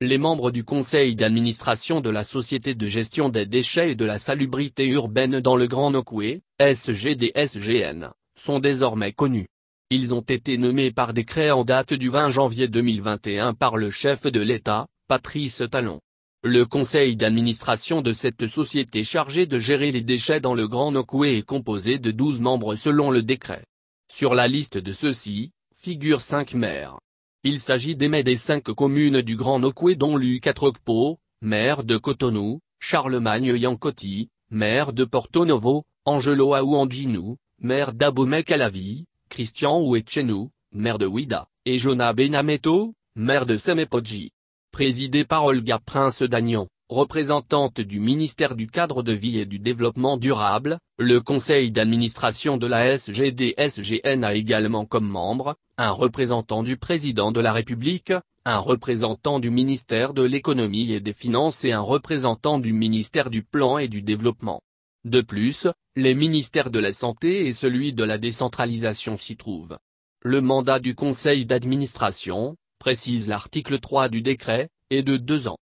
les membres du conseil d'administration de la Société de gestion des déchets et de la salubrité urbaine dans le Grand Nokwe, SGDSGN, sont désormais connus. Ils ont été nommés par décret en date du 20 janvier 2021 par le chef de l'État, Patrice Talon. Le conseil d'administration de cette société chargée de gérer les déchets dans le Grand Nokwe est composé de 12 membres selon le décret. Sur la liste de ceux-ci, figurent 5 maires. Il s'agit maires des cinq communes du Grand Nokwe dont Luc Atrocpo, maire de Cotonou, Charlemagne Yankoti, maire de Porto Novo, Angelo Aouanginou, maire d'Abomey-Calavi, Christian Ouetchenou, maire de Ouida, et Jonah Benameto, maire de Semepoji. Présidé par Olga Prince d'Agnon représentante du ministère du Cadre de Vie et du Développement Durable, le conseil d'administration de la SGDSGN a également comme membre, un représentant du président de la République, un représentant du ministère de l'économie et des finances et un représentant du ministère du Plan et du Développement. De plus, les ministères de la Santé et celui de la décentralisation s'y trouvent. Le mandat du conseil d'administration, précise l'article 3 du décret, est de deux ans.